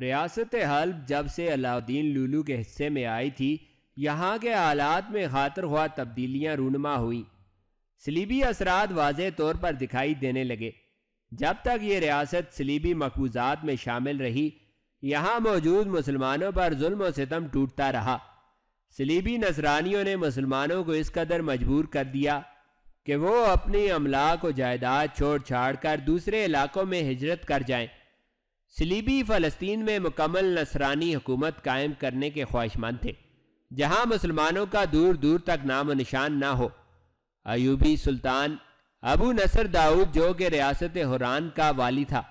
रियासत हल्ब जब से अलाउद्दीन लुलू के हिस्से में आई थी यहाँ के हालात में खातर हुआ तब्दीलियाँ रूनमा हुई सलीबी असरात वाज तौर पर दिखाई देने लगे जब तक ये रियासत सलीबी मकबूजात में शामिल रही यहाँ मौजूद मुसलमानों पर जुल्म सितम टूटता रहा सलीबी नसरानियों ने मुसलमानों को इस कदर मजबूर कर दिया कि वो अपनी अमला को जायदाद छोड़ छाड़ कर दूसरे इलाकों में हिजरत कर जाएं। सलीबी फ़लस्तीन में मुकम्मल नसरानी हुकूमत कायम करने के ख्वाहिशमंद थे जहां मुसलमानों का दूर दूर तक नाम निशान ना हो अयूबी सुल्तान अबू नसर दाऊद जो कि रियासत हुरान का वाली था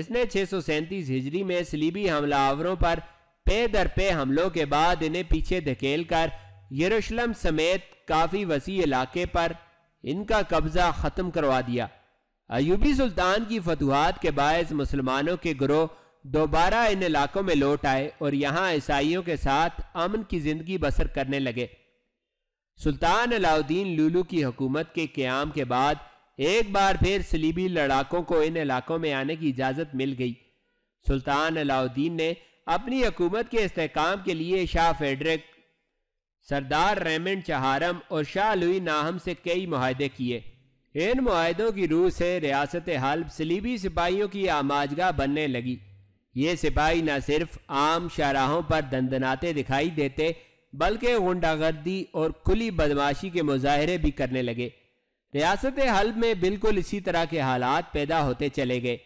इसने छः सौ सैंतीस हिजरी में सलीबी हमलावरों पर पे दर पे हमलों के बाद इन्हें पीछे धकेल कर यरूशलम समेत काफ़ी वसी इलाके पर इनका कब्ज़ा ख़त्म करवा दिया अयूबी सुल्तान की फतूहत के बायस मुसलमानों के ग्रोह दोबारा इन इलाकों में लौट आए और यहाँ ईसाइयों के साथ अमन की जिंदगी बसर करने लगे सुल्तान अलाउद्दीन लुलू की हुकूमत के क्याम के बाद एक बार फिर सलीबी लड़ाकों को इन इलाकों में आने की इजाज़त मिल गई सुल्तान अलाउद्दीन ने अपनी हुकूमत के इसकाम के लिए शाह फेडरिक सरदार रेमंड चहारम और शाह लुई नाहम से कई माहे किए इन माहों की रूह से रियासत हल्ब सलीबी सिपाहियों की आमाजगा बनने लगी ये सिपाही न सिर्फ आम शराहों पर दंदनाते दिखाई देते बल्कि गुंडागर्दी और खुली बदमाशी के मुजाहरे भी करने लगे रियासत हल्ब में बिल्कुल इसी तरह के हालात पैदा होते चले गए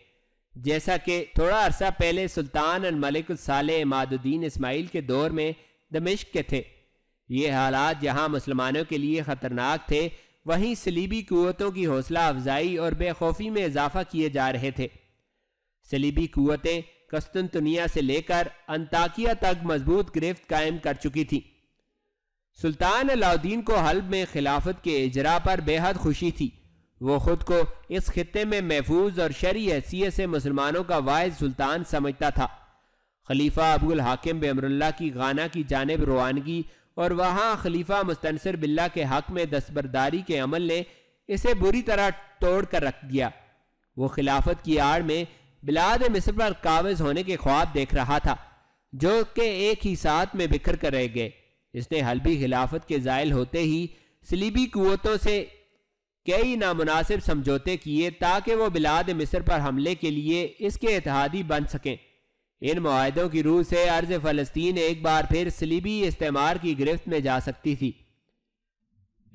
जैसा कि थोड़ा अरसा पहले सुल्तान मलिक साले इमादुद्दीन इस्माइल के दौर में दमिश्क के थे ये हालात जहां मुसलमानों के लिए ख़तरनाक थे वहीं सलीबी क़वतों की हौसला अफजाई और बेखौफी में इजाफा किए जा रहे थे सलीबी क़वतें कस्तनतनिया से लेकर अंताकिया तक मजबूत गिरफ्त कायम कर चुकी थी सुल्तान अलाउद्दीन को हल्ब में खिलाफत के इजरा पर बेहद खुशी थी वो खुद को इस खत्े में महफूज और शरी हैसीत से मुसलमानों का वायज सुल्तान समझता था खलीफा अबुल हाकिम बेमरुल्ला की गाना की जानब रवानगी और वहां खलीफा मुस्तनसर बिल्ला के हक में दस्तबरदारी के अमल ने इसे बुरी तरह तोड़ कर रख दिया वो खिलाफत की आड़ में बिलाद मिस्र पर काबज होने के ख्वाब देख रहा था जो कि एक ही साथ में बिखर कर रह गए इसने हलबी खिलाफत के जायल होते ही सलीबी कुतों से कई नामनासिब समझौते किए ताकि वह बिलाद मिस्र पर हमले के लिए इसके इतिहादी बन सकें इन माहों की रूह से अर्ज फलस्तीन एक बार फिर सलीबी इस्तेमार की गिरफ्त में जा सकती थी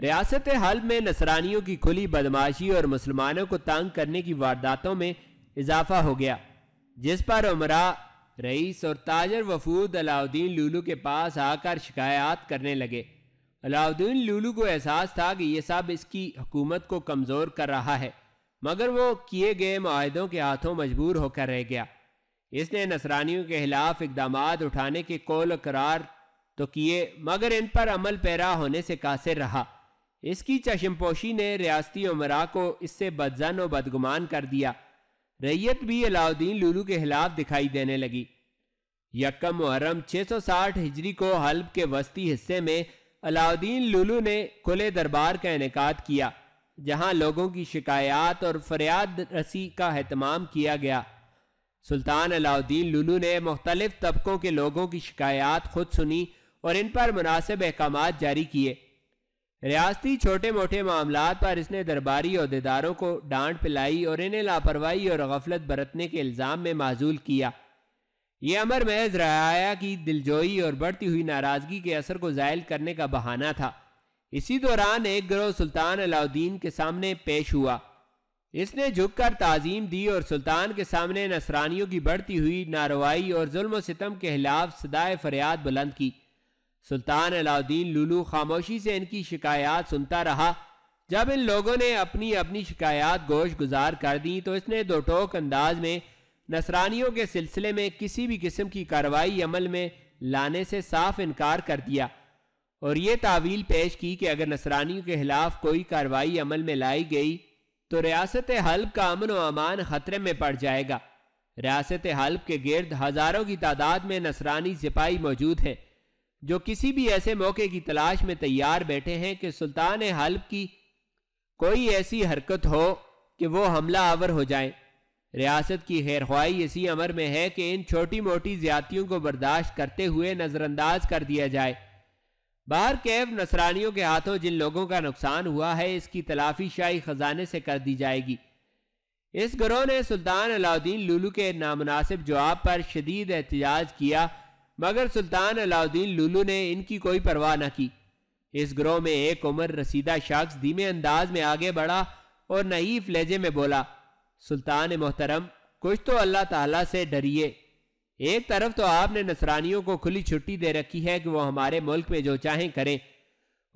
रियासत हल्ब में नसरानियों की खुली बदमाशी और मुसलमानों को तंग करने की वारदातों में इजाफा हो गया जिस पर उमरा रईस और ताजर वफूद अलाउद्दीन लूलू के पास आकर शिकायत करने लगे अलाउद्दीन लूलू को एहसास था कि ये सब इसकी हुकूमत को कमज़ोर कर रहा है मगर वो किए गए माहों के हाथों मजबूर होकर रह गया इसने नसरानियों के खिलाफ इकदाम उठाने के कौल करार तो किए मगर इन पर अमल पैरा होने से कासिर रहा इसकी चशमपोशी ने रियाती उमरा को इससे बदजन व बदगुमान कर दिया रैयत भी अलाउद्दीन लुलू के खिलाफ दिखाई देने लगी छः मुहर्रम 660 हिजरी को हल्ब के वस्ती हिस्से में अलाउद्दीन लुलू ने खुले दरबार का इनका किया जहां लोगों की शिकायत और फरियाद रसी का अहतमाम किया गया सुल्तान अलाउद्दीन लुलू ने मुख्तलिफ तबकों के लोगों की शिकायत खुद सुनी और इन पर मुनासिब अहकाम जारी किए रियाती छोटे मोटे मामला पर इसने दरबारी अहदेदारों को डांट पिलाई और इन्हें लापरवाही और गफलत बरतने के इल्ज़ाम में माजूल किया ये अमर महज रया की दिलजोई और बढ़ती हुई नाराज़गी के असर को ज़ायल करने का बहाना था इसी दौरान एक ग्रोह सुल्तान अलाउद्दीन के सामने पेश हुआ इसने झुककर ताजीम दी और सुल्तान के सामने नसरानियों की बढ़ती हुई नारवाई और जुल्म सितम के खिलाफ सदाए फरियाद बुलंद की सुल्तान अलाउद्दीन लुलू खामोशी से इनकी शिकायत सुनता रहा जब इन लोगों ने अपनी अपनी शिकायत गोश गुजार कर दी तो इसने दो टोक अंदाज में नसरानियों के सिलसिले में किसी भी किस्म की कार्रवाई अमल में लाने से साफ इनकार कर दिया और ये तावील पेश की कि अगर नसरानियों के खिलाफ कोई कार्रवाई अमल में लाई गई तो रियासत हल्ब का अमन व अमान खतरे में पड़ जाएगा रियासत हल्ब के गर्द हज़ारों की तादाद में नसरानी सिपाही मौजूद हैं जो किसी भी ऐसे मौके की तलाश में तैयार बैठे हैं कि सुल्तान हल्ब की कोई ऐसी हरकत हो कि वो हमला आवर हो जाए रियासत की खैर ख्वाही इसी अमर में है कि इन छोटी मोटी ज्यादतियों को बर्दाश्त करते हुए नज़रअंदाज कर दिया जाए बार कैब नसरानियों के हाथों जिन लोगों का नुकसान हुआ है इसकी तलाफी शाही खजाने से कर दी जाएगी इस गिरोह ने सुल्तान अलाउद्दीन लुलू के नामनासिब जवाब पर शदीद एहतजाज किया मगर सुल्तान अलाउद्दीन लुलू ने इनकी कोई परवाह न की इस ग्रोह में एक उम्र रसीदा शख्स धीमे अंदाज में आगे बढ़ा और नईफ लहजे में बोला सुल्तान मोहतरम कुछ तो अल्लाह ताला से डरिए एक तरफ तो आपने नसरानियों को खुली छुट्टी दे रखी है कि वो हमारे मुल्क में जो चाहें करें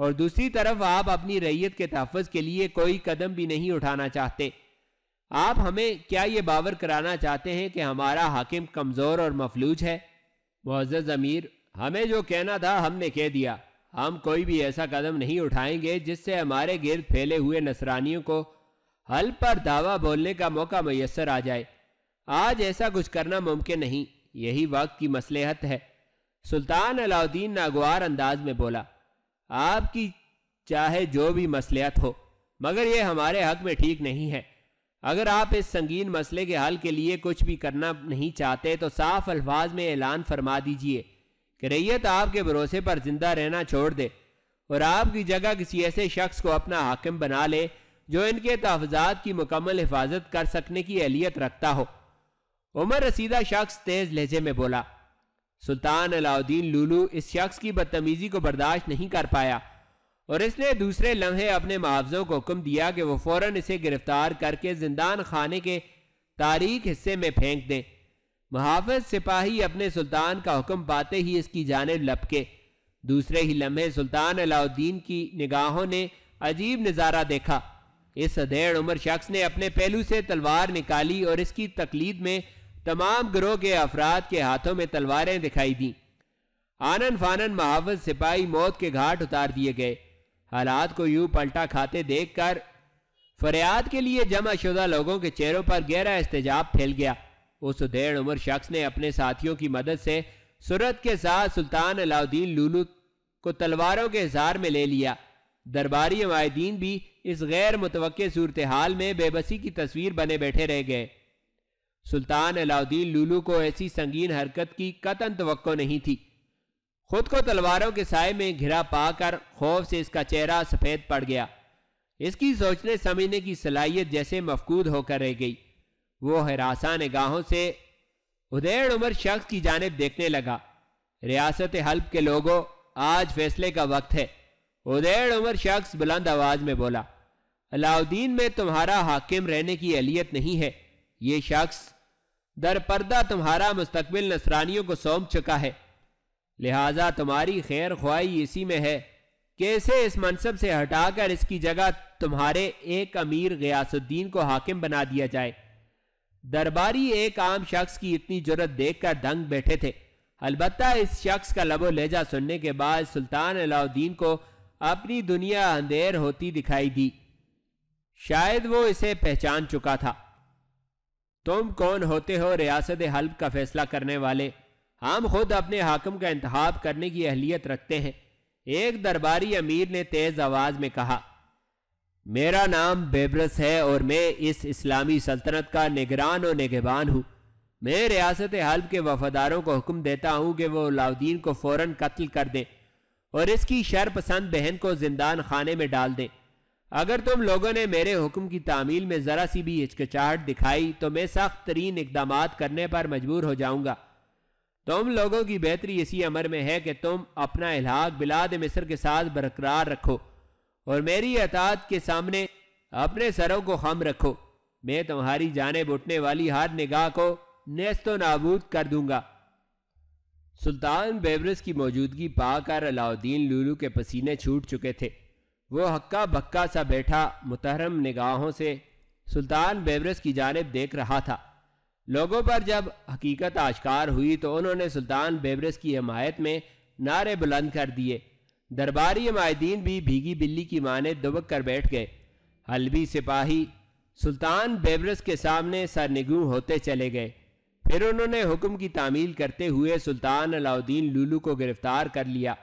और दूसरी तरफ आप अपनी रैयत के तहफ़ के लिए कोई कदम भी नहीं उठाना चाहते आप हमें क्या ये बावर कराना चाहते हैं कि हमारा हाकिम कमज़ोर और मफलूज है मोज़ अमीर हमें जो कहना था हमने कह दिया हम कोई भी ऐसा कदम नहीं उठाएंगे जिससे हमारे गिरद फैले हुए नसरानियों को हल पर दावा बोलने का मौका मैसर आ जाए आज ऐसा कुछ करना मुमकिन नहीं यही वक्त की मसलहत है सुल्तान अलाउद्दीन नागवार अंदाज में बोला आपकी चाहे जो भी मसलहत हो मगर यह हमारे हक में ठीक नहीं है अगर आप इस संगीन मसले के हल के लिए कुछ भी करना नहीं चाहते तो साफ अल्फाज में ऐलान फरमा दीजिए कि रैयत आपके भरोसे पर जिंदा रहना छोड़ दे और आपकी जगह किसी ऐसे शख्स को अपना हाकिम बना ले जो इनके तहफात की मुकम्मल हिफाजत कर सकने की अहलियत रखता हो उमर रसीदा शख्स तेज लहजे में बोला सुल्तान अलाउद्दीन लूलू इस शख्स की बदतमीजी को बर्दाश्त नहीं कर पाया और इसने दूसरे लम्हे अपने मुआवजों को हुक्म दिया कि वह फौरन इसे गिरफ्तार करके जिंदान खाने के तारीख हिस्से में फेंक दें मुहाफ़ सिपाही अपने सुल्तान का हुक्म पाते ही इसकी जानब लपके दूसरे ही लम्हे सुल्तान अलाउद्दीन की निगाहों ने अजीब नज़ारा देखा इस अधेड़ उम्र शख्स ने अपने पहलू से तलवार निकाली और इसकी तकलीद में तमाम ग्रोह के अफराद के हाथों में तलवारें दिखाई दी आनन फानन महावज सिपाही मौत के घाट उतार दिए गए हालात को यूं पलटा खाते देखकर फरियाद के लिए जमा शुदा लोगों के चेहरों पर गहरा एहतजाब फैल गया उस उधेड़ उम्र शख्स ने अपने साथियों की मदद से सूरत के साथ सुल्तान अलाउद्दीन लूलू को तलवारों के इजहार में ले लिया दरबारी मायदीन भी इस गैर मुतव सूरत हाल में बेबसी की तस्वीर बने बैठे रह गए सुल्तान अलाउद्दीन लुलू को ऐसी संगीन हरकत की कतन तो नहीं थी खुद को तलवारों के साय में घिरा पाकर खौफ से इसका चेहरा सफ़ेद पड़ गया इसकी सोचने समझने की सलाहियत जैसे मफकूद होकर रह गई वो हरासा निगाहों से उदयड़ उमर शख्स की जानब देखने लगा रियासत हल्ब के लोगों आज फैसले का वक्त है उदयड़ उमर शख्स बुलंद आवाज में बोला अलाउद्दीन में तुम्हारा हाकिम रहने की अलियत नहीं है ये शख्स दरपर्दा तुम्हारा मुस्तकबिल नसरानियों को सौंप चुका है लिहाजा तुम्हारी खैर ख्वाही इसी में है कैसे इस मनसब से हटाकर इसकी जगह तुम्हारे एक अमीर गयासुद्दीन को हाकिम बना दिया जाए दरबारी एक आम शख्स की इतनी जरूरत देखकर दंग बैठे थे अलबत् इस शख्स का लबो लहजा सुनने के बाद सुल्तान अलाउद्दीन को अपनी दुनिया अंधेर होती दिखाई दी शायद वो इसे पहचान चुका था तुम कौन होते हो रियासत हल्ब का फैसला करने वाले हम खुद अपने हाकम का इंतहाब करने की अहलियत रखते हैं एक दरबारी अमीर ने तेज आवाज में कहा मेरा नाम बेबरस है और मैं इस इस्लामी सल्तनत का निगरान और निगहबान हूँ मैं रियासत हल्ब के वफादारों को हुक्म देता हूँ कि वो अलाउद्दीन को फ़ौर कत्ल कर दें और इसकी शरपसंद बहन को जिंदान खाने में डाल दें अगर तुम लोगों ने मेरे हुक्म की तामील में ज़रा सी भी हिचकचाहट दिखाई तो मैं सख्त तरीन इकदाम करने पर मजबूर हो जाऊंगा तुम लोगों की बेहतरी इसी अमर में है कि तुम अपना इलाक बिलाद मिस्र के साथ बरकरार रखो और मेरी अतात के सामने अपने सरों को खम रखो मैं तुम्हारी जानेब उठने वाली हर निगाह को व नाबूद कर दूंगा सुल्तान बेबरस की मौजूदगी पाकर अलाउद्दीन लूलू के पसीने छूट चुके थे वो हक्का बक्का सा बैठा मुतहरम निगाहों से सुल्तान बेबरस की जानब देख रहा था लोगों पर जब हकीकत आश्कार हुई तो उन्होंने सुल्तान बेबरस की हमायत में नारे बुलंद कर दिए दरबारी मायदीन भी भीगी बिल्ली की माने दुबक कर बैठ गए हलवी सिपाही सुल्तान बेबरस के सामने सरनिगू होते चले गए फिर उन्होंने हुक्म की तामील करते हुए सुल्तान अलाउद्दीन लुलू को गिरफ्तार कर लिया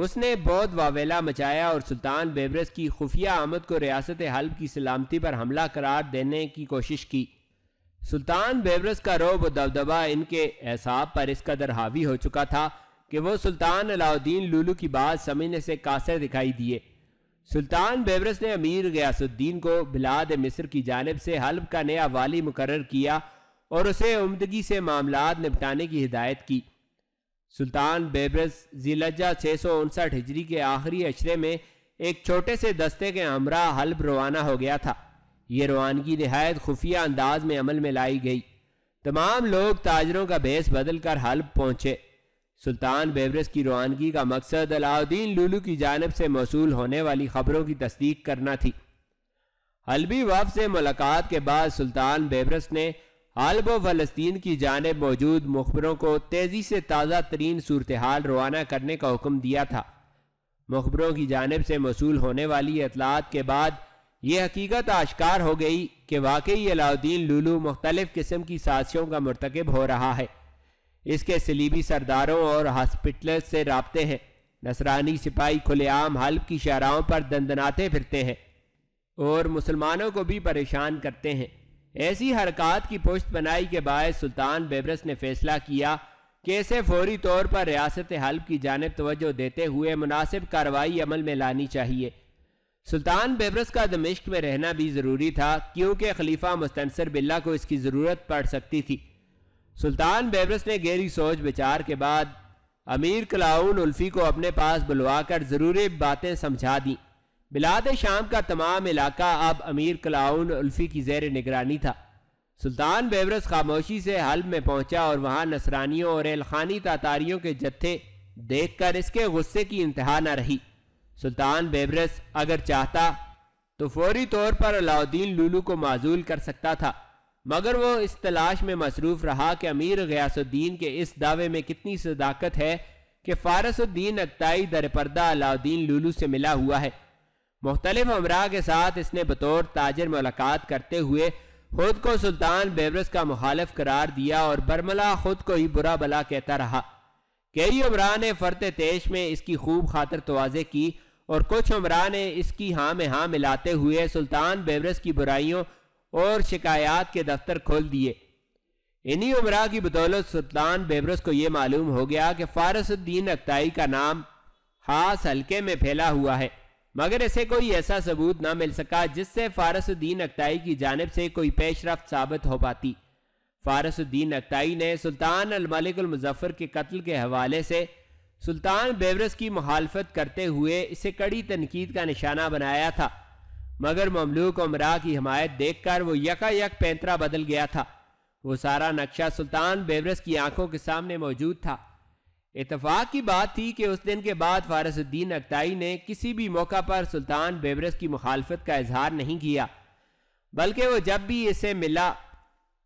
उसने बौद्ध वावेला मचाया और सुल्तान बेबरस की खुफिया आमद को रियासत हल्ब की सलामती पर हमला करार देने की कोशिश की सुल्तान बेबरस का रोब दबदबा इनके एहसाब पर इस कदर हावी हो चुका था कि वो सुल्तान अलाउद्दीन लुलू की बात समझने से कासर दिखाई दिए सुल्तान बेबरस ने अमीर गयासुद्दीन को बिलाद मिस्र की जानब से हल्ब का नया वाली मुकर किया और उसे उमदगी से मामला निपटाने की हिदायत की सुल्तान बेबरस जिलजा छः सौ उनसठ हिजरी के आखिरी अशरे में एक छोटे से दस्ते के हमरा हल्ब रवाना हो गया था ये रवानगी नहायत खुफिया अंदाज में अमल में लाई गई तमाम लोग ताजरों का भेस बदल कर हल्ब पहुंचे सुल्तान बेबरस की रवानगी का मकसद अलाउद्दीन लुलू की जानब से मौसू होने वाली खबरों की तस्दीक करना थी हल्बी वफ से मुलाकात के बाद सुल्तान बेबरस ने आलब फ़लस्तीन की जानब मौजूद मुखबरों को तेज़ी से ताज़ा तरीन सूरत हाल रवाना करने का हुक्म दिया था मुखबरों की जानब से मौसू होने वाली अतलात के बाद ये हकीकत आश्कार हो गई कि वाकई अलाउद्दीन लुलू मुख्तलिफ किस्म की साजिशों का मरतकब हो रहा है इसके सलीबी सरदारों और हॉस्पिटल से रबते हैं नसरानी सिपाही खुलेआम हल्ब की शराहों पर दंदनाते फिरते हैं और मुसलमानों को भी परेशान करते हैं ऐसी हरकत की पुश्त बनाई के बाद सुल्तान बेबरस ने फैसला किया कि इसे फौरी तौर पर रियासत हल्ब की जानब तोज्जो देते हुए मुनासिब कार्रवाई अमल में लानी चाहिए सुल्तान बेबरस का दमिश्क में रहना भी ज़रूरी था क्योंकि खलीफा मुस्तनसर बिल्ला को इसकी ज़रूरत पड़ सकती थी सुल्तान बेबरस ने गहरी सोच विचार के बाद अमीर कलाउन उल्फी को अपने पास बुलवा कर ज़रूरी बातें समझा दीं बिलाद शाम का तमाम इलाका अब अमीर कलाउन उल्फी की जैर निगरानी था सुल्तान बेवरस खामोशी से हल्ब में पहुंचा और वहां नसरानियों और एलखानी तातारियों के जत्थे देखकर इसके गुस्से की इंतहा न रही सुल्तान बेबरस अगर चाहता तो फौरी तौर पर अलाउद्दीन लुलू को माजूल कर सकता था मगर वो इस तलाश में मसरूफ रहा कि अमीर गयासुद्दीन के इस दावे में कितनी सदाकत है कि फारसुद्दीन अक्ताई दरपर्दा अलाउद्दीन लुलू से मिला हुआ है मुख्तलिफ अमरा के साथ इसने बतौर ताजर मुलाकात करते हुए खुद को सुल्तान बेबरस का मुखालफ करार दिया और बर्मला खुद को ही बुरा भला कहता रहा कई उमरा ने फरत तेज में इसकी खूब खातर तोज़े की और कुछ उमरा ने इसकी हाँ में हाँ मिलाते हुए सुल्तान बेबरस की बुराइयों और शिकायत के दफ्तर खोल दिए इन्हीं उमरा की बदौलत सुल्तान बेबरस को यह मालूम हो गया कि फारसुद्दीन अख्ताई का नाम खास हल्के में फैला हुआ है मगर ऐसे कोई ऐसा सबूत ना मिल सका जिससे फारसुद्दीन अख्ताई की जानब से कोई पेशरफ साबित हो पाती फारसुद्दीन अख्ताई ने सुल्तान अलमलिकमजफ़र के कत्ल के हवाले से सुल्तान बेवरस की मुखालफत करते हुए इसे कड़ी तनकीद का निशाना बनाया था मगर ममलूक उमरा की हमायत देख कर वो यकायक पैंतरा बदल गया था वो सारा नक्शा सुल्तान बेवरस की आंखों के सामने मौजूद था इतफाक की बात थी कि उस दिन के बाद फारसुद्दीन अख्ताई ने किसी भी मौका पर सुल्तान बेबरस की मुखालफत का इजहार नहीं किया बल्कि वो जब भी इसे मिला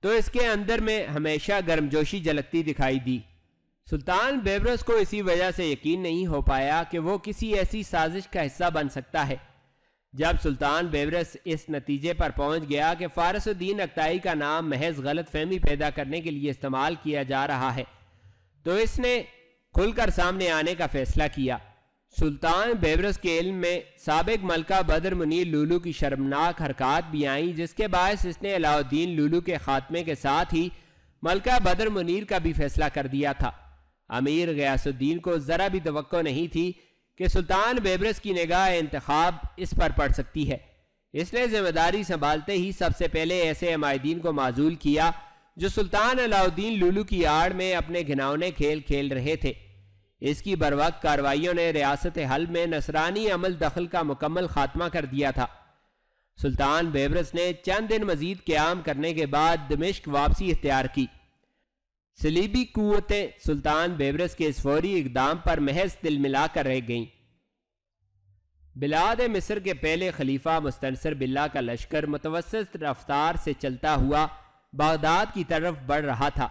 तो इसके अंदर में हमेशा गर्मजोशी झलकती दिखाई दी सुल्तान बेबरस को इसी वजह से यकीन नहीं हो पाया कि वो किसी ऐसी साजिश का हिस्सा बन सकता है जब सुल्तान बेबरस इस नतीजे पर पहुंच गया कि फारसुद्दीन अख्ताई का नाम महज गलत फहमी पैदा करने के लिए इस्तेमाल किया जा रहा है तो इसने खुलकर सामने आने का फैसला किया सुल्तान बेबरस के इल्म में सबक मलका बदर मुनीर लुलू की शर्मनाक हरकत भी आई जिसके बायस इसने अलाउद्दीन लुलू के खात्मे के साथ ही मलका बदर मुनीर का भी फैसला कर दिया था अमीर गयासुद्दीन को ज़रा भी तो नहीं थी कि सुल्तान बेबरस की निगाह इंतखब इस पर पड़ सकती है इसने जिम्मेदारी संभालते ही सबसे पहले ऐसे अमायदीन को माजूल किया जो सुल्तान अलाउद्दीन लुलू की आड़ में अपने घिनौने खेल खेल रहे थे इसकी बरवक कार्रवाइयों ने रियासत हल में नसरानी अमल दखल का मुकम्मल खात्मा कर दिया था सुल्तान बेबरस ने चंद दिन मजीद क्याम करने के बाद दमिश्क वापसी इख्तियार की सलीबी कुतें सुल्तान बेबरस के इस फौरी इकदाम पर महज दिल मिला कर रह गईं बिलाद मिस्र के पहले खलीफा मुस्तनसर बिल्ला का लश्कर मुतवस रफ्तार से चलता हुआ बागदाद की तरफ बढ़ रहा था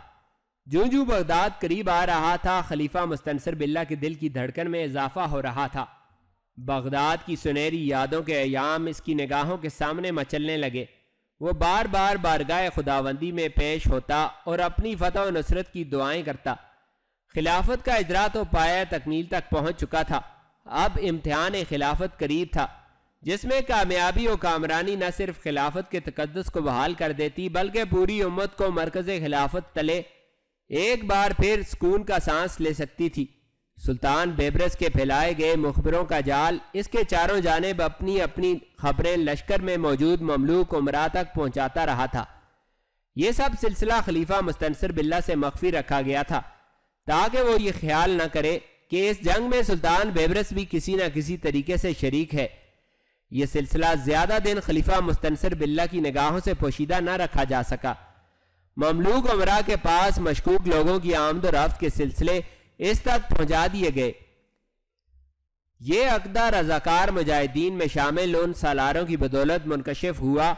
जो जो बगदाद करीब आ रहा था खलीफा मुस्तनसर बिल्ला के दिल की धड़कन में इजाफा हो रहा था बगदाद की सुनहरी यादों के अयाम इसकी निगाहों के सामने मचलने लगे वो बार बार बारगाह खुदाबंदी में पेश होता और अपनी फतह व नुसरत की दुआएं करता खिलाफत का इजरा तो पाया तकमील तक पहुंच चुका था अब इम्तहान खिलाफत करीब था जिसमें कामयाबी और कामरानी न सिर्फ खिलाफत के तकदस को बहाल कर देती बल्कि पूरी उम्मत को मरकज़ खिलाफत तले एक बार फिर सुकून का सांस ले सकती थी सुल्तान बेबरस के फैलाए गए मुखबरों का जाल इसके चारों जानब अपनी अपनी खबरें लश्कर में मौजूद ममलूक उमरा तक पहुंचाता रहा था यह सब सिलसिला खलीफा मुस्तनसर बिल्ला से मख्फी रखा गया था ताकि वो ये ख्याल न करे कि इस जंग में सुल्तान बेबरस भी किसी न किसी तरीके से शरीक है यह सिलसिला ज्यादा दिन खलीफा मुस्तनसर बिल्ला की निगाहों से पोशीदा न रखा जा सका ममलूक उमरा के पास मशकूक लोगों की आमद रफ्त के सिलसिले इस तक पहुंचा दिए गए ये अकदा रजाकार मुजाहिदीन में शामिल उन सालारों की बदौलत मुनकशिफ हुआ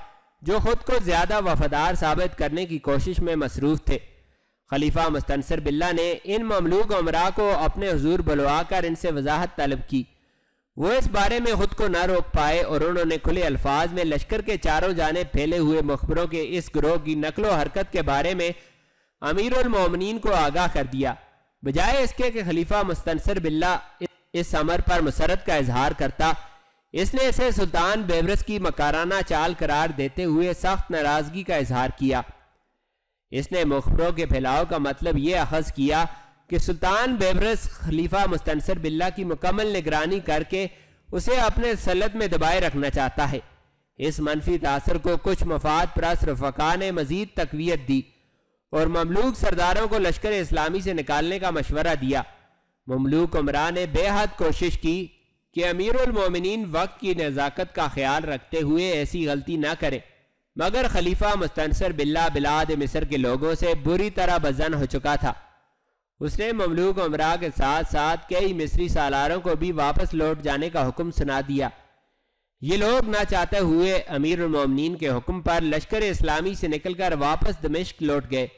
जो खुद को ज्यादा वफादार साबित करने की कोशिश में मसरूफ थे खलीफा मुस्तनसर बिल्ला ने इन ममलूक अमरा को अपने हजूर बुलवा कर इनसे वजाहत तलब की वो इस बारे में खुद को ना रोक पाए और उन्होंने खुले अल्फाज में लश्कर के चारों जाने फैले हुए मुखबरों के इस ग्रोह की नकलो हरकत के बारे में अमीर अमीरमिन को आगाह कर दिया बजाय इसके कि खलीफा मुस्तनसर बिल्ला इस समर पर मुसरत का इजहार करता इसने इसे सुल्तान बेबरस की मकाराना चाल करार देते हुए सख्त नाराजगी का इजहार किया इसने मुखबरों के फैलाव का मतलब यह अखज किया कि सुल्तान बेबरस खलीफा मुस्तनसर बिल्ला की मुकम्मल निगरानी करके उसे अपने सलत में दबाए रखना चाहता है इस मनफी तासर को कुछ मफाद प्रस रफका ने मजीद तकवीत दी और ममलूक सरदारों को लश्कर इस्लामी से निकालने का मशवरा दिया ममलूक उमरा ने बेहद कोशिश की कि अमीरमिन वक्त की नज़ाकत का ख्याल रखते हुए ऐसी गलती ना करें मगर खलीफा मुस्तनसर बिल्ला बिलाद मिस्र के लोगों से बुरी तरह बजन हो चुका था उसने ममलूक उमरा के साथ साथ कई मिस्री सालारों को भी वापस लौट जाने का हुक्म सुना दिया ये लोग ना चाहते हुए अमीर उमिन के हुक्म पर लश्कर इस्लामी से निकलकर वापस दमिश्क लौट गए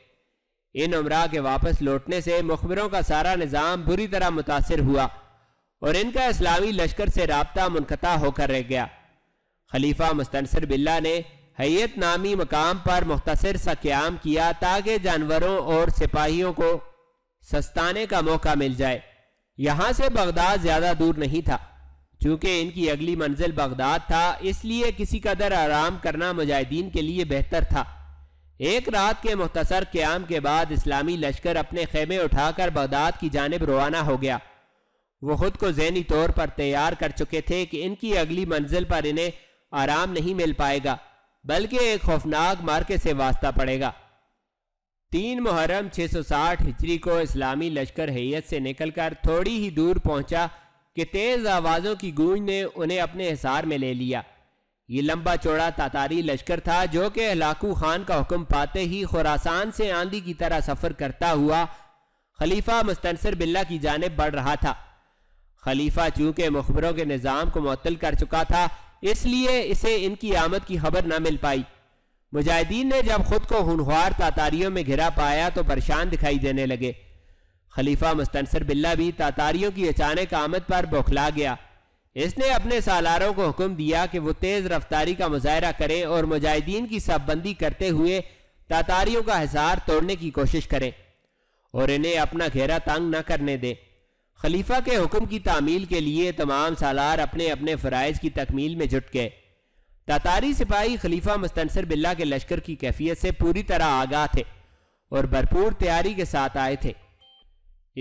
इन उमरा के वापस लौटने से मुखबरों का सारा निज़ाम बुरी तरह मुतासर हुआ और इनका इस्लामी लश्कर से रबता मुनता होकर रह गया खलीफा मुस्तनसर बिल्ला ने हैत नामी मकाम पर मुख्तर सा क्याम किया ताकि जानवरों और सिपाहियों को सस्ताने का मौका मिल जाए यहां से बगदाद ज्यादा दूर नहीं था चूंकि इनकी अगली मंजिल बगदाद था इसलिए किसी कदर आराम करना मुजाहिदीन के लिए बेहतर था एक रात के मुख्तसर क्याम के बाद इस्लामी लश्कर अपने खेमे उठाकर बगदाद की जानब रवाना हो गया वो खुद को जहनी तौर पर तैयार कर चुके थे कि इनकी अगली मंजिल पर इन्हें आराम नहीं मिल पाएगा बल्कि एक खौफनाक मार्के से वास्ता पड़ेगा तीन मुहर्रम 660 हिजरी को इस्लामी लश्कर हैत से निकलकर थोड़ी ही दूर पहुंचा कि तेज आवाज़ों की गूंज ने उन्हें अपने हिसार में ले लिया ये लंबा चौड़ा तातारी लश्कर था जो कि हलाकू खान का हुक्म पाते ही खुरासान से आंधी की तरह सफ़र करता हुआ खलीफा मुस्तनसर बिल्ला की जानब बढ़ रहा था खलीफा चूंकि मुखबरों के निज़ाम को मअतल कर चुका था इसलिए इसे इनकी आमद की खबर न मिल पाई मुजाहिदीन ने जब खुद को हुनहार तातारियों में घिरा पाया तो परेशान दिखाई देने लगे खलीफा मुस्तनसर बिल्ला भी तातारियों की अचानक आमद पर बौखला गया इसने अपने सालारों को हुक्म दिया कि वो तेज रफ्तारी का मुजाहरा करें और मुजाहिदीन की सबबंदी करते हुए तातारियों का हिसार तोड़ने की कोशिश करें और इन्हें अपना घेरा तंग न करने दें खलीफा के हुक्म की तामील के लिए तमाम सालार अपने अपने फ़राइज़ की तकमील में जुट गए तातारी सिपाही खलीफा मुस्तनसर बिल्ला के लश्कर की कैफियत से पूरी तरह आगाह थे और भरपूर तैयारी के साथ आए थे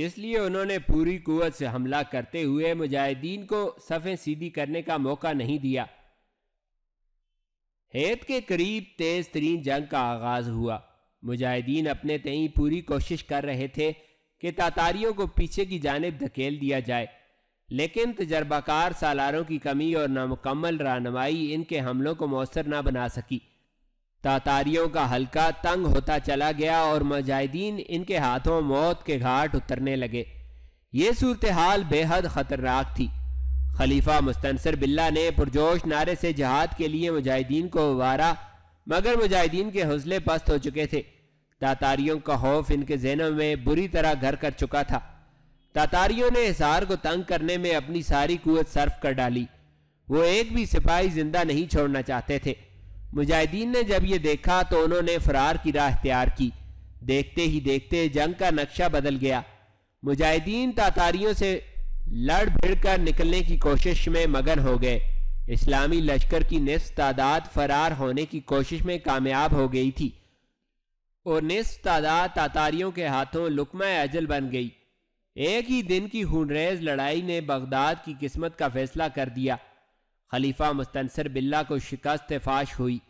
इसलिए उन्होंने पूरी कुत से हमला करते हुए मुजाहिदीन को सफ़ें सीधी करने का मौका नहीं दिया हेत के करीब तेज तरीन जंग का आगाज हुआ मुजाहिदीन अपने तई पूरी कोशिश कर रहे थे कि तातारियों को पीछे की जानब धकेल दिया जाए लेकिन तजर्बाकार सालारों की कमी और नामकम्मल रहनमाई इनके हमलों को मौसर ना बना सकी तातारियों का हल्का तंग होता चला गया और मुजाहिदीन इनके हाथों मौत के घाट उतरने लगे ये सूरत हाल बेहद खतरनाक थी खलीफा मुस्तनसर बिल्ला ने पुरजोश नारे से जहाद के लिए मुजाहिदीन को उबारा मगर मुजाहिदीन के हौसले पस्त हो चुके थे तातारियों का खौफ इनके जहनों में बुरी तरह घर कर चुका था तातारियों ने हिसार को तंग करने में अपनी सारी कुत सर्फ कर डाली वो एक भी सिपाही जिंदा नहीं छोड़ना चाहते थे मुजाहिदीन ने जब ये देखा तो उन्होंने फरार की राह तैयार की देखते ही देखते जंग का नक्शा बदल गया मुजाहिदीन तातारियों से लड़ भिड़ कर निकलने की कोशिश में मगन हो गए इस्लामी लश्कर की निसफ तादाद फरार होने की कोशिश में कामयाब हो गई थी और निसफ तादाद तातारियों के हाथों लुकमा अजल बन गई एक ही दिन की हुनरेज लड़ाई ने बगदाद की किस्मत का फैसला कर दिया खलीफा मुस्तनसर बिल्ला को शिकस्त फाश हुई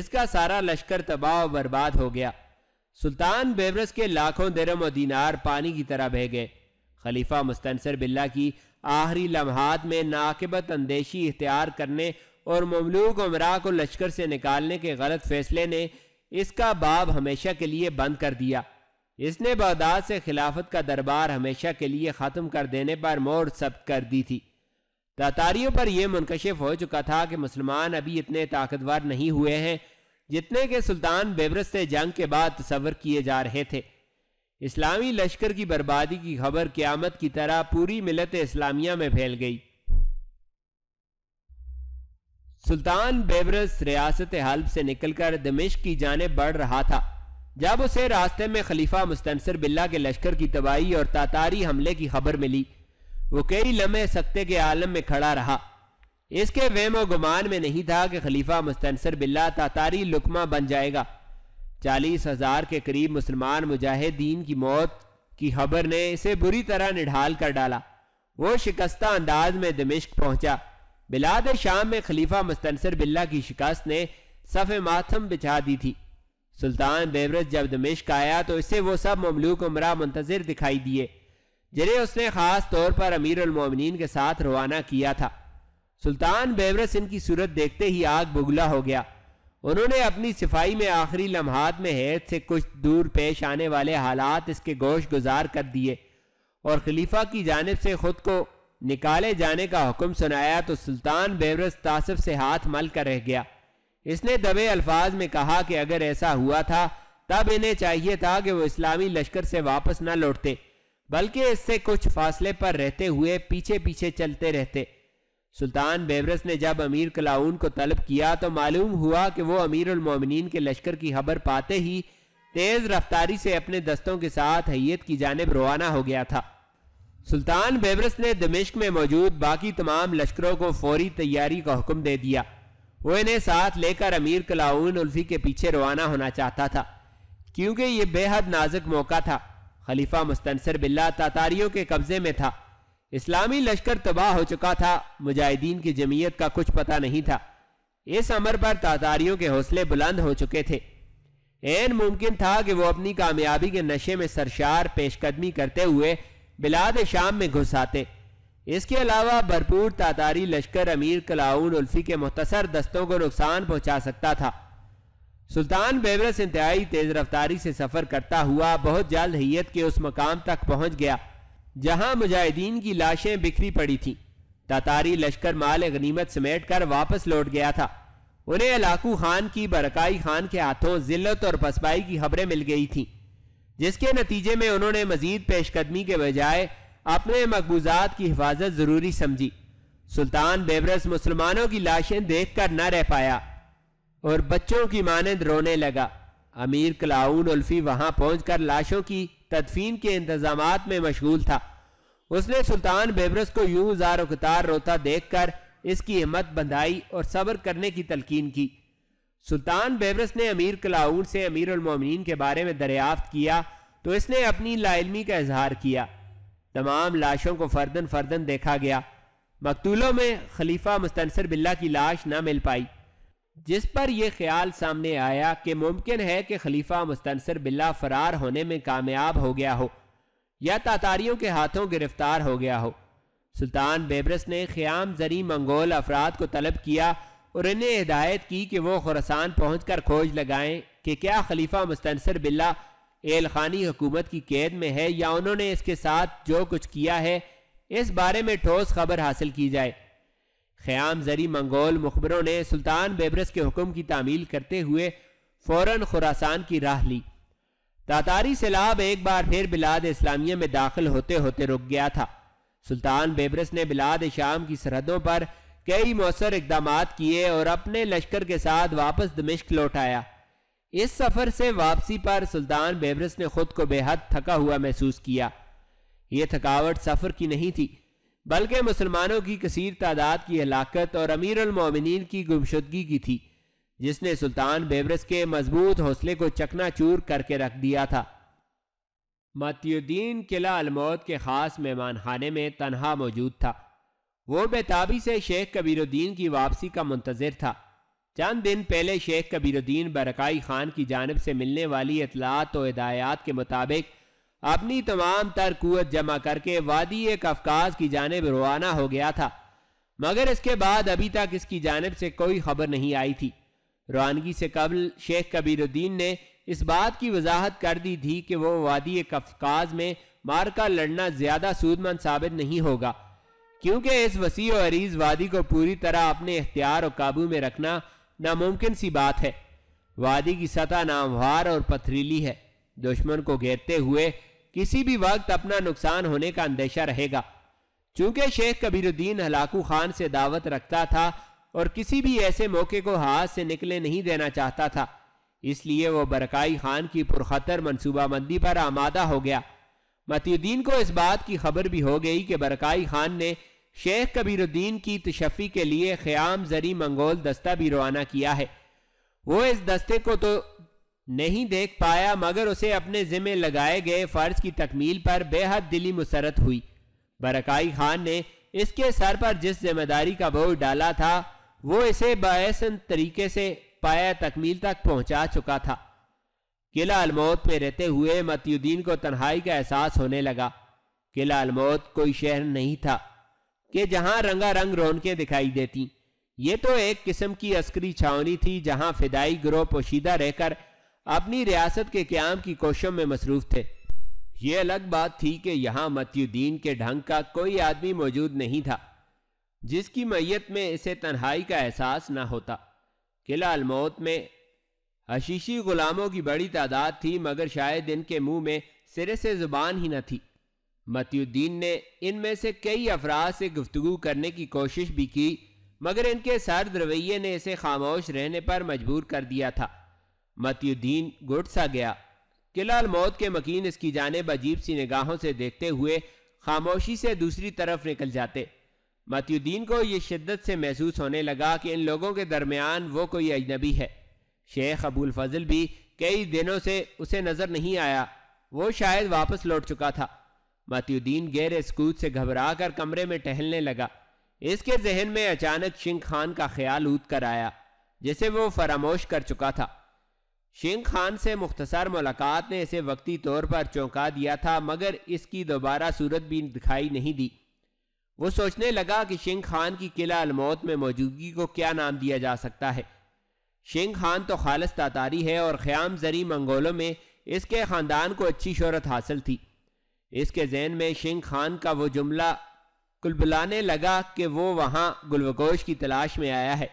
इसका सारा लश्कर तबाह और बर्बाद हो गया सुल्तान बेबरस के लाखों दरम और दीनार पानी की तरह बह गए खलीफा मुस्तनसर बिल्ला की आखिरी लम्हात में नाकबत अंदेशी इख्तियार करने और ममलूक उमरा को लश्कर से निकालने के गलत फैसले ने इसका बाब हमेशा के लिए बंद कर दिया इसने बगदाद से खिलाफत का दरबार हमेशा के लिए ख़त्म कर देने पर मोड़ सब्त कर दी थी तातारियों पर यह मुनकशिफ हो चुका था कि मुसलमान अभी इतने ताकतवर नहीं हुए हैं जितने के सुल्तान बेबरस से जंग के बाद तस्वर किए जा रहे थे इस्लामी लश्कर की बर्बादी की खबर क्यामत की तरह पूरी मिलत इस्लामिया में फैल गई सुल्तान बेबरस रियासत हल्ब से निकलकर दमिश्क की जाने बढ़ रहा था जब उसे रास्ते में खलीफा मुस्तनसर बिल्ला के लश्कर की तबाही और तातारी हमले की खबर मिली वो कई लम्हे सत्ते के आलम में खड़ा रहा इसके वेम गुमान में नहीं था कि खलीफा मुस्तनसर बिल्ला तातारी लुकमा बन जाएगा चालीस हजार के करीब मुसलमान मुजाहिदीन की मौत की खबर ने इसे बुरी तरह निढाल कर डाला वो शिकस्ता अंदाज में दमिश्क पहुंचा बिलाद शाम में खलीफा मुस्तनसर बिल्ला की शिकस्त ने सफ़े माथम बिछा दी थी सुल्तान बेबरस जब दमिश्क आया तो इसे वो सब ममलूक उमरा मुंतजर दिखाई दिए जिन्हें उसने ख़ास तौर पर अमीर उलमोमिन के साथ रवाना किया था सुल्तान बेबरस इनकी सूरत देखते ही आग बुगला हो गया उन्होंने अपनी सिफाई में आखिरी लम्हात में हैद से कुछ दूर पेश आने वाले हालात इसके गोश गुजार कर दिए और खलीफा की जानब से खुद को निकाले जाने का हुक्म सुनाया तो सुल्तान बेवरस तासफ से हाथ मल कर रह गया इसने दबे अल्फाज में कहा कि अगर ऐसा हुआ था तब इन्हें चाहिए था कि वो इस्लामी लश्कर से वापस न लौटते बल्कि इससे कुछ फासले पर रहते हुए पीछे पीछे चलते रहते सुल्तान बेबरस ने जब अमीर कलाउन को तलब किया तो मालूम हुआ कि वो अमीर उलमोमिन के लश्कर की खबर पाते ही तेज रफ्तारी से अपने दस्तों के साथ हैत की जानब रवाना हो गया था सुल्तान बेबरस ने दमिश्क में मौजूद बाकी तमाम लश्करों को फौरी तैयारी का हुक्म दे दिया वो इन्हें साथ लेकर अमीर कलाउन उल्फी के पीछे रवाना होना चाहता था क्योंकि ये बेहद नाजुक मौका था खलीफा मुस्तनसर बिल्ला तातारियों के कब्जे में था इस्लामी लश्कर तबाह हो चुका था मुजाहिदीन की जमीयत का कुछ पता नहीं था इस अमर पर तातारियों के हौसले बुलंद हो चुके थे एन मुमकिन था कि वो अपनी कामयाबी के नशे में सरशार पेशकदमी करते हुए बिलाद शाम में घुस आते इसके अलावा भरपूर तातारी लश्कर अमीर कलाउन उल्फी के मुख्तर दस्तों को नुकसान पहुंचा सकता था सुल्तान बेबरस इंतहाई तेज रफ्तारी से सफर करता हुआ बहुत जल्द हैत के उस मकाम तक पहुंच गया जहां मुजाहिदीन की लाशें बिखरी पड़ी थीं तातारी लश्कर माल गनीमत समेट कर वापस लौट गया था उन्हें अलाकू खान की बरकाई खान के हाथों जिल्लत और पसपाई की खबरें मिल गई थीं जिसके नतीजे में उन्होंने मजीद पेशकदमी के बजाय अपने मकबूजात की हिफाजत ज़रूरी समझी सुल्तान बेबरस मुसलमानों की लाशें देख कर न रह पाया और बच्चों की मानंद रोने लगा अमीर कलाउन उल्फी वहां पहुंचकर लाशों की तदफीन के इंतजाम में मशगूल था उसने सुल्तान बेबरस को यूं जार उतार रोता देख कर इसकी हिम्मत बंधाई और सब्र करने की तलकीन की सुल्तान बेबरस ने अमीर कलाउन से अमीर उलमोमिन के बारे में दरियाफ्त किया तो इसने अपनी लाइलमी का इजहार किया तमाम लाशों को फर्दन फर्दन देखा गया मकतूलों में खलीफा मुस्तनसर बिल्ला की लाश ना मिल पाई जिस पर यह ख्याल सामने आया कि मुमकिन है कि खलीफा मुस्तनसर बिल्ला फरार होने में कामयाब हो गया हो या तातारियों के हाथों गिरफ्तार हो गया हो सुल्तान बेबरस ने ख़्याम जरी मंगोल अफराद को तलब किया और इन्हें हिदायत की कि वो खुरसान पहुंचकर खोज लगाएं कि क्या खलीफा मुस्तनसर बिल्ला एलखानी हुकूमत की कैद में है या उन्होंने इसके साथ जो कुछ किया है इस बारे में ठोस खबर हासिल की जाए ख़याम जरी मंगोल मुखबरों ने सुल्तान बेबरस के हुक्म की तामील करते हुए फ़ौर खुरासान की राह ली तातारी सैलाब एक बार फिर बिलाद इस्लामिया में दाखिल होते होते रुक गया था सुल्तान बेबरस ने बिलाद शाम की सरहदों पर कई मौसर इकदाम किए और अपने लश्कर के साथ वापस दमिश्क लौट आया इस सफर से वापसी पर सुल्तान बेबरस ने खुद को बेहद थका हुआ महसूस किया ये थकावट सफर की नहीं थी बल्कि मुसलमानों की कसीर तादाद की हलाकत और अमीर अमीरमिन की गुमशुदगी की थी जिसने सुल्तान बेबरस के मजबूत हौसले को चकना चूर करके रख दिया था मतियुद्दीन किला अलमौत के ख़ास मेहमान खाने में तनहा मौजूद था वो बेताबी से शेख कबीरुद्दीन की वापसी का मुंतजर था चंद दिन पहले शेख कबीरुद्दीन बरकाई खान की जानब से मिलने वाली इतलात और हिदायत के मुताबिक अपनी तमाम तर कुत जमा करके वादी कफकाज की जानब रवाना हो गया था मगर इसके बाद अभी तक इसकी जानब से कोई खबर नहीं आई थी रवानगी से कबल शेख कबीरुद्दीन ने इस बात की वजाहत कर दी थी कि वो वादी कफकाज में मारका लड़ना ज़्यादा सूदमंद साबित नहीं होगा क्योंकि इस वसी और अरीज वादी को पूरी तरह अपने इख्तियार और काबू में रखना नामुमकिन सी बात है वादी की सतह नामवार और पथरीली है दुश्मन को घेरते हुए किसी भी वक्त अपना नुकसान होने का अंदेशा रहेगा चूंकि शेख कबीरुद्दीन हलाकू खान से दावत रखता था और किसी भी ऐसे मौके को हाथ से निकले नहीं देना चाहता था इसलिए वो बरकाई खान की पुरखतर मनसूबाबंदी पर आमादा हो गया मतियुद्दीन को इस बात की खबर भी हो गई कि बरकाई खान ने शेख कबीरुद्दीन की तशफ़ी के लिए ख्याम जरी मंगोल दस्ता भी रवाना किया है वो इस दस्ते को तो नहीं देख पाया मगर उसे अपने ज़िम्मे लगाए गए फ़र्ज़ की तकमील पर बेहद दिली मुसरत हुई बरकाई खान ने इसके सर पर जिस जिम्मेदारी का बोझ डाला था वो इसे बायसन तरीके से पाया तकमील तक पहुंचा चुका था किला अलमौत में रहते हुए मतियुद्दीन को तन्हाई का एहसास होने लगा किला अलमौत कोई शहर नहीं था कि जहां रंगारंग रौनकें दिखाई देती ये तो एक किस्म की अस्करी छावनी थी जहां फिदाई ग्रोह पोशीदा रहकर अपनी रियासत के क्याम की कोशों में मसरूफ थे ये अलग बात थी कि यहाँ मतुद्दीन के ढंग का कोई आदमी मौजूद नहीं था जिसकी मैयत में इसे तन्हाई का एहसास ना होता किला अलमौत में अशीशी गुलामों की बड़ी तादाद थी मगर शायद इनके मुंह में सिरे से जुबान ही न थी मतियुद्दीन ने इनमें से कई अफराद से गुफ्तु करने की कोशिश भी की मगर इनके सर्द रवैये ने इसे खामोश रहने पर मजबूर कर दिया था मतियुद्दीन गुट सा गया किलाल मौत के मकीन इसकी जानब अजीब सी निगाहों से देखते हुए खामोशी से दूसरी तरफ निकल जाते मतियुद्दीन को यह शिद्दत से महसूस होने लगा कि इन लोगों के दरमियान वो कोई अजनबी है शेख अबुल फजल भी कई दिनों से उसे नज़र नहीं आया वो शायद वापस लौट चुका था मत्युद्दीन गैर स्कूत से घबराकर कमरे में टहलने लगा इसके जहन में अचानक शिंग खान का ख्याल ऊद कर आया जिसे वो फरामोश कर चुका था शिंग खान से मुख्तसर मुलाकात ने इसे वक्ती तौर पर चौंका दिया था मगर इसकी दोबारा सूरत भी दिखाई नहीं दी वो सोचने लगा कि शिंग खान की किला अलमौत में मौजूदगी को क्या नाम दिया जा सकता है शिंग खान तो खालस तातारी है और ख़्याम जरी मंगोलों में इसके ख़ानदान को अच्छी शहरत हासिल थी इसके जहन में शिंग खान का वो जुमला कुलबुलाने लगा कि वो वहाँ गुलवकोश की तलाश में आया है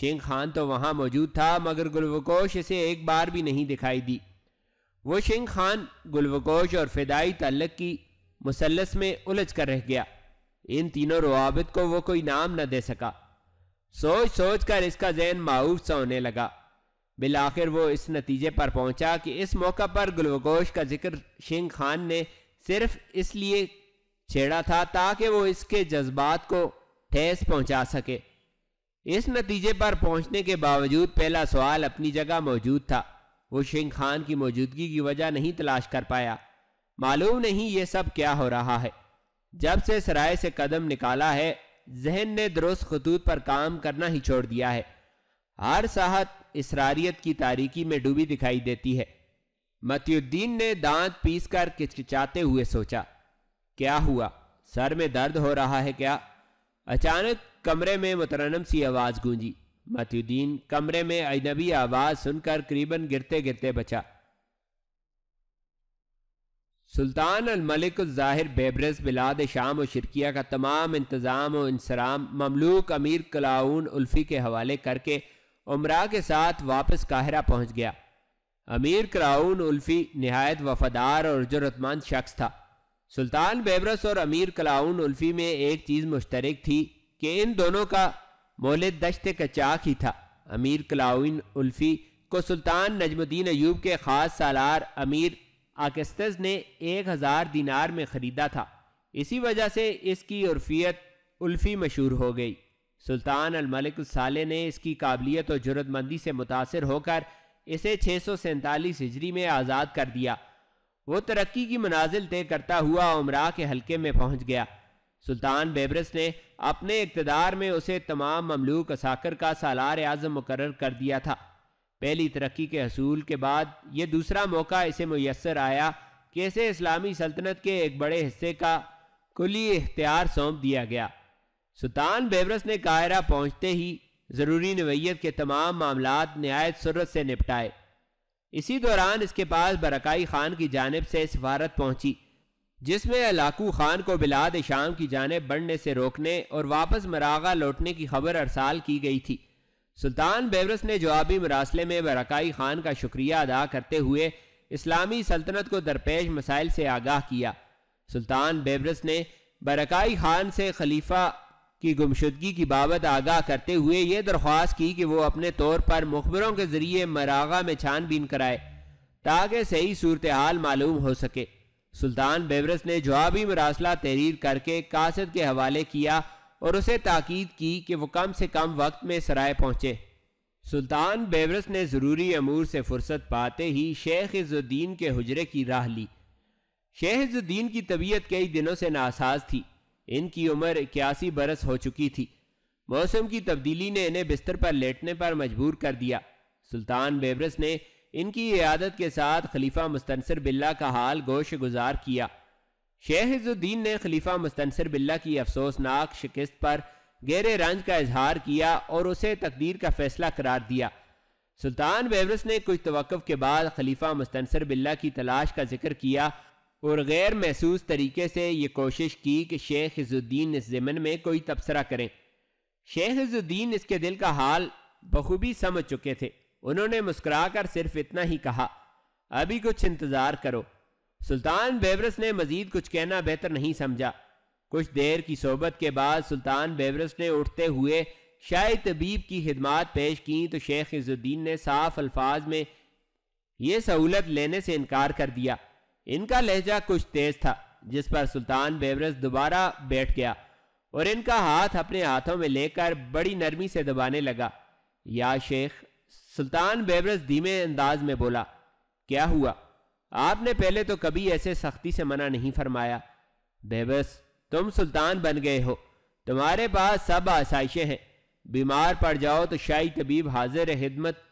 शिंग खान तो वहाँ मौजूद था मगर गुलवकोश इसे एक बार भी नहीं दिखाई दी वो शिंग खान गुलवकोश और फिदाई तल्लक की मुसलस में उलझ कर रह गया इन तीनों रवाबित को वो कोई नाम न दे सका सोच सोच कर इसका जहन मारूफ सा होने लगा बिल आखिर वो इस नतीजे पर पहुंचा कि इस मौका पर गुलवकोश का जिक्र शिंग खान ने सिर्फ इसलिए छेड़ा था ताकि वो इसके जज्बात को ठेस पहुंचा सके इस नतीजे पर पहुंचने के बावजूद पहला सवाल अपनी जगह मौजूद था वो शिंग खान की मौजूदगी की वजह नहीं तलाश कर पाया मालूम नहीं ये सब क्या हो रहा है जब से सराय से कदम निकाला है जहन ने दुरुस्त खतूत पर काम करना ही छोड़ दिया है हर साहत इसरारियत की तारीकी में डूबी दिखाई देती है मतियुद्दीन ने दांत पीसकर किचकिचाते हुए सोचा क्या हुआ सर में दर्द हो रहा है क्या अचानक कमरे में मुतरनम सी आवाज़ गूंजी मतियुद्दीन कमरे में अजनबी आवाज़ सुनकर करीबन गिरते गिरते बचा सुल्तान मलिक ज़ाहिर बेबरस बिलाद शाम और शिरकिया का तमाम इंतज़ाम और इंसराम ममलूक अमीर कलाउन उल्फी के हवाले करके उमरा के साथ वापस काहिरा पहुंच गया अमीर कराउन उल्फी नहायत वफादार और जरूरतमंद शख्स था सुल्तान बेबरस और अमीर कलाउन उल्फी में एक चीज़ मुश्तरक थी कि इन दोनों का मोल दश्त कचाक ही था अमीर कलाउन उल्फी को सुल्तान नजमुद्दीन अयूब के ख़ास सालार अमीर आकस्त ने एक हज़ार दिनार में ख़रीदा था इसी वजह से इसकी उर्फियत उल्फी मशहूर हो गई सुल्तान अलमलिक साले ने इसकी काबिलियत और जरूरतमंदी से मुतासर होकर इसे छः सौ सैंतालीस हिजरी में आज़ाद कर दिया वो तरक्की की मनाजिल तय करता हुआ उमरा के हलके में पहुंच गया सुल्तान बेबरस ने अपने इकतदार में उसे तमाम ममलूक असाकर का सालार आज़म मुकर कर दिया था पहली तरक्की के हसूल के बाद ये दूसरा मौका इसे मैसर आया कि इसे इस्लामी सल्तनत के एक बड़े हिस्से का कुली इख्तियार सौंप दिया गया सुल्तान बेबरस ने कायरा पहुंचते ही ज़रूरी नवैयत के तमाम मामला नहायत सुरत से निपटाए इसी दौरान इसके पास बरकाई खान की जानब से सफारत पहुंची जिसमें अलाकू खान को बिलाद शाम की जानब बढ़ने से रोकने और वापस मरागा लौटने की खबर अरसाल की गई थी सुल्तान बेवरस ने जवाबी मरासले में बरकाई खान का शुक्रिया अदा करते हुए इस्लामी सल्तनत को दरपेश मसाइल से आगाह किया सुल्तान बेबरस ने बरकाई खान से खलीफा की गुमशुदगी की बाबत आगाह करते हुए ये दरख्वास्त की कि वो अपने तौर पर मुखबरों के जरिए मरागा में छानबीन कराए ताकि सही सूरत हाल मालूम हो सके सुल्तान बेवरस ने जवाबी मरासला तहरीर करके कासद के हवाले किया और उसे ताकीद की कि वो कम से कम वक्त में सराय पहुँचे सुल्तान बेवरस ने ज़रूरी अमूर से फुर्सत पाते ही शेख इज़ुद्दीन के हजरे की राह ली शेख इज़ुद्दीन की तबीयत कई दिनों से नासाज थी इनकी उम्र इक्यासी बरस हो चुकी थी मौसम की तब्दीली ने इन्हें बिस्तर पर लेटने पर मजबूर कर दिया सुल्तान बेबरस ने इनकी इयादत के साथ खलीफा मुस्तनसर बिल्ला का हाल गोश गुजार किया शेहजुद्दीन ने खलीफा मुस्तनसर बिल्ला की अफसोसनाक शिकस्त पर गहरे रंज का इजहार किया और उसे तकदीर का फैसला करार दिया सुल्तान बेबरस ने कुछ तो के बाद खलीफा मुस्तनसर बिल्ला की तलाश का जिक्र किया और गैर महसूस तरीके से ये कोशिश की कि शेख इज़ुद्दीन इस ज़मन में कोई तबसरा करें शेख हिजुद्दीन इसके दिल का हाल बखूबी समझ चुके थे उन्होंने मुस्कुराकर सिर्फ इतना ही कहा अभी कुछ इंतज़ार करो सुल्तान बेवरस ने मज़ीद कुछ कहना बेहतर नहीं समझा कुछ देर की सोबत के बाद सुल्तान बेवरस ने उठते हुए शाह तबीब की खिदमत पेश की तो शेख इज़ुद्दीन ने साफ अल्फाज में ये सहूलत लेने से इनकार कर दिया इनका लहजा कुछ तेज था जिस पर सुल्तान बेवरस दोबारा बैठ गया और इनका हाथ अपने हाथों में लेकर बड़ी नरमी से दबाने लगा या शेख सुल्तान बेवरस धीमे अंदाज में बोला क्या हुआ आपने पहले तो कभी ऐसे सख्ती से मना नहीं फरमाया बेबस तुम सुल्तान बन गए हो तुम्हारे पास सब आसाइशें हैं बीमार पड़ जाओ तो शाही तबीब हाजिर खिदमत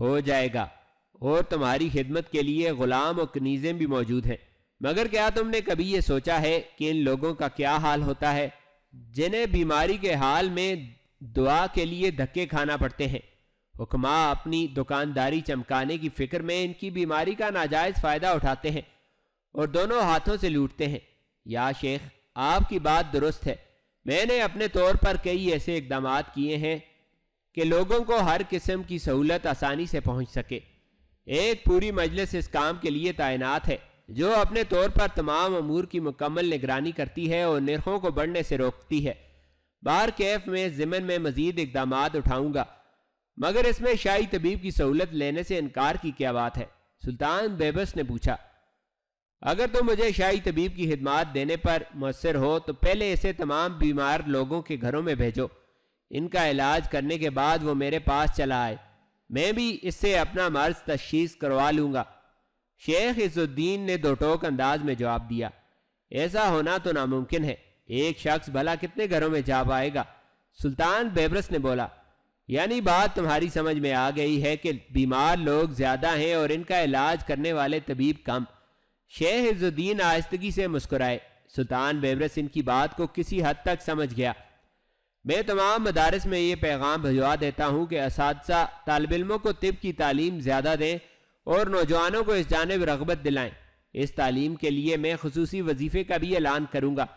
हो जाएगा और तुम्हारी खिदमत के लिए गुलाम और कनीज़ें भी मौजूद हैं मगर क्या तुमने कभी ये सोचा है कि इन लोगों का क्या हाल होता है जिन्हें बीमारी के हाल में दुआ के लिए धक्के खाना पड़ते हैं हुक्मा अपनी दुकानदारी चमकाने की फिक्र में इनकी बीमारी का नाजायज़ फ़ायदा उठाते हैं और दोनों हाथों से लूटते हैं या शेख आपकी बात दुरुस्त है मैंने अपने तौर पर कई ऐसे इकदाम किए हैं कि लोगों को हर किस्म की सहूलत आसानी से पहुंच सके एक पूरी मजलिस इस काम के लिए तैनात है जो अपने तौर पर तमाम अमूर की मुकम्मल निगरानी करती है और निरखों को बढ़ने से रोकती है बार कैफ में ज़िमन में मजीद इकदाम उठाऊंगा मगर इसमें शाही तबीब की सहूलत लेने से इनकार की क्या बात है सुल्तान बेबस ने पूछा अगर तुम तो मुझे शाही तबीब की खिदमत देने पर मसर हो तो पहले इसे तमाम बीमार लोगों के घरों में भेजो इनका इलाज करने के बाद वो मेरे पास चला आए મેબી ઇસે અપના मर्ज તશહીસ કરવા લુંગા શેખ ઇ ズ ુદ્દીન ને દો ટૉક انداز મે જવાબ دیا۔ એસા હોના તો નામુમકિન હૈ એક શખ્સ ભલા કિતને ઘરો મે જા પાએગા સુલતાન બૈબરસ ને બોલા.યાની બાત તમારી સમજ મે આ ગઈ હૈ કે બીમાર લોગ જ્યાદા હે ઓર ઇનકા ઇલાજ કરને વાલે તબીબ કમ. શેખ ઇ ズ ુદ્દીન આસ્તગી સે મુસ્કુરાએ સુલતાન બૈબરસ ઇનકી બાત કો કિસી હદ તક સમજ ગયા. मैं तमाम मदारस में ये पैगाम भिजवा देता हूँ कि इस तलबिल्मों को तिब की तालीम ज़्यादा दें और नौजवानों को इस जानब रगबत दिलाएँ इस तालीम के लिए मैं खसूस वजीफ़े का भी ऐलान करूँगा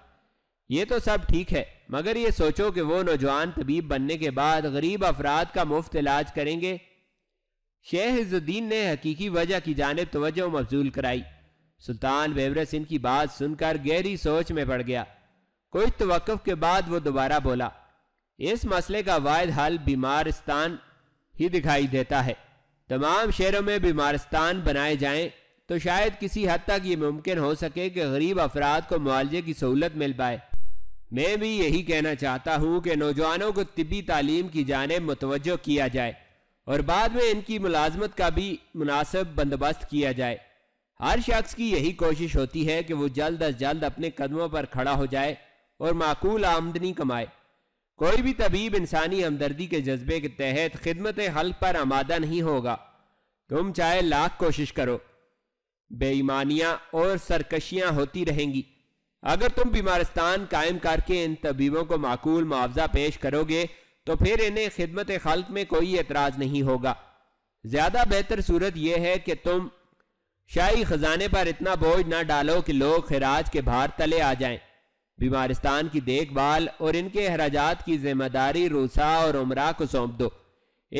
ये तो सब ठीक है मगर ये सोचो कि वो नौजवान तबीब बनने के बाद गरीब अफराद का मुफ्त इलाज करेंगे शेख इज़ुद्दीन ने हकीकी वजह की जानब तोज्जो मफजूल कराई सुल्तान बेवर सिंह की बात सुनकर गहरी सोच में पड़ गया कुछ तो के बाद वो दोबारा बोला इस मसले का वायद हल बीमारस्तान ही दिखाई देता है तमाम शहरों में बीमारस्तान बनाए जाएं तो शायद किसी हद तक ये मुमकिन हो सके कि गरीब अफराद को मुआवजे की सहूलत मिल पाए मैं भी यही कहना चाहता हूँ कि नौजवानों को तबी तालीम की जाने मुतवजो किया जाए और बाद में इनकी मुलाजमत का भी मुनासिब बंदोबस्त किया जाए हर शख्स की यही कोशिश होती है कि वो जल्द अज जल्द अपने कदमों पर खड़ा हो जाए और माकूल आमदनी कमाए कोई भी तबीब इंसानी हमदर्दी के जज्बे के तहत खिदमत हल पर आमादा नहीं होगा तुम चाहे लाख कोशिश करो बेईमानियां और सरकशियां होती रहेंगी अगर तुम बीमारस्तान कायम करके इन तबीबों को माकूल मुआवजा पेश करोगे तो फिर इन्हें खिदमत खल में कोई एतराज़ नहीं होगा ज़्यादा बेहतर सूरत यह है कि तुम शाही ख़जाने पर इतना बोझ ना डालो कि लोग खराज के भार तले आ जाएं बीमारिस्तान की देखभाल और इनके अहराजात की जिम्मेदारी रूसा और उमरा को सौंप दो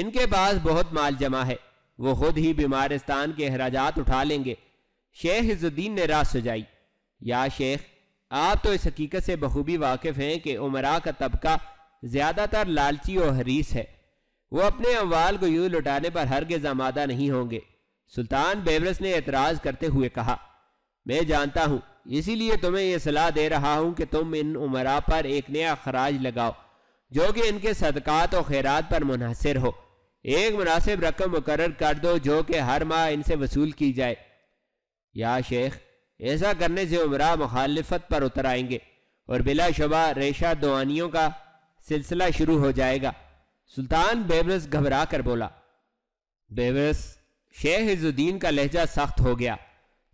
इनके पास बहुत माल जमा है वो खुद ही बीमारिस्तान के अहराजात उठा लेंगे शेख हिजुद्दीन ने रात सजाई या शेख आप तो इस हकीकत से बखूबी वाकिफ हैं कि उमरा का तबका ज़्यादातर लालची और हरीस है वो अपने अमवाल को यूं लुटाने पर हरगिज आमादा नहीं होंगे सुल्तान बेबरस ने एतराज़ करते हुए कहा मैं जानता हूं इसीलिए तुम्हें यह सलाह दे रहा हूं कि तुम इन उमरा पर एक नया खराज लगाओ जो कि इनके सदक़ात और खैरात पर मुनहसर हो एक मुनासिब रकम मुकर कर दो जो कि हर माह इनसे वसूल की जाए या शेख ऐसा करने से उमरा मुखालफत पर उतर आएंगे और बिलाशुबा रेशा दुआनियों का सिलसिला शुरू हो जाएगा सुल्तान बेबरस घबरा कर बोला बेबरस शेख इजुद्दीन का लहजा सख्त हो गया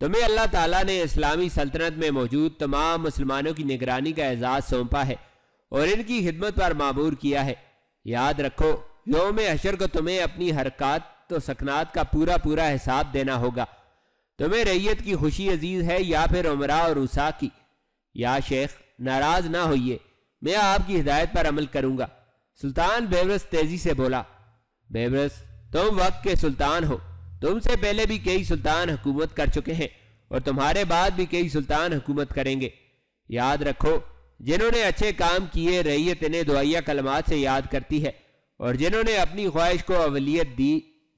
तुम्हें तो अल्लाह ताला ने इस्लामी सल्तनत में मौजूद तमाम मुसलमानों की निगरानी का एजाज सौंपा है और इनकी खिदमत पर मामूर किया है याद रखो योम अशर को तुम्हें अपनी हरकत तो सकनात का पूरा पूरा हिसाब देना होगा तुम्हें रैयत की खुशी अजीज है या फिर उमरा और उषा की या शेख नाराज ना होइए मैं आपकी हिदायत पर अमल करूंगा सुल्तान बेबरस तेजी से बोला बेबरस तुम वक्त के सुल्तान हो तुमसे पहले भी कई सुल्तान हुकूमत कर चुके हैं और तुम्हारे बाद भी कई सुल्तान हुकूमत करेंगे याद रखो जिन्होंने अच्छे काम किए रैयत इन्हें दुआया कलमात से याद करती है और जिन्होंने अपनी ख्वाहिश को अवलियत दी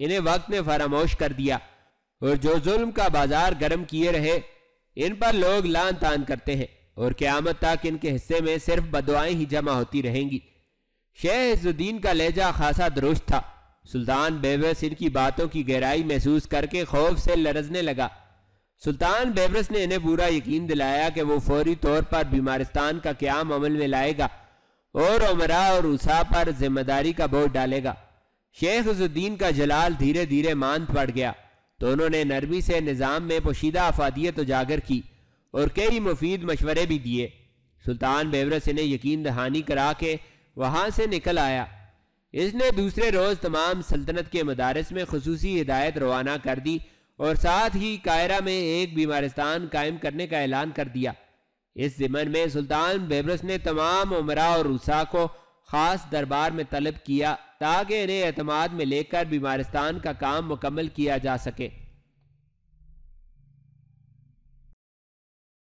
इन्हें वक्त ने फरामोश कर दिया और जो जुल्म का बाजार गर्म किए रहे इन पर लोग लान तान करते हैं और क्यामत तक इनके हिस्से में सिर्फ बदवाएं ही जमा होती रहेंगी शेहजुद्दीन का लहजा खासा दुरुस्त था सुल्तान बेबरस इनकी बातों की गहराई महसूस करके खौफ से लरजने लगा सुल्तान बेबरस ने इन्हें पूरा यकीन दिलाया कि वो फौरी तौर पर बीमारिस्तान का क्याम अमल में लाएगा और उमरा और उषा पर जिम्मेदारी का बोझ डालेगा शेख उजुद्दीन का जलाल धीरे धीरे मांद पड़ गया दोनों ने नरमी से निज़ाम में पोशीदा अफादियत उजागर की और कई मुफीद मशवरे भी दिए सुल्तान बेवरस इन्हें यकीन दहानी करा के वहां से निकल आया इसने दूसरे रोज़ तमाम सल्तनत के मदारस में खसूसी हिदायत रवाना कर दी और साथ ही कायरा में एक बीमारिस्तान कायम करने का ऐलान कर दिया इस ज़िमन में सुल्तान बेबरस ने तमाम उमरा और रूसा को ख़ास दरबार में तलब किया ताकि इन्हें अतमाद में लेकर बीमारिस्तान का काम मुकम्मल किया जा सके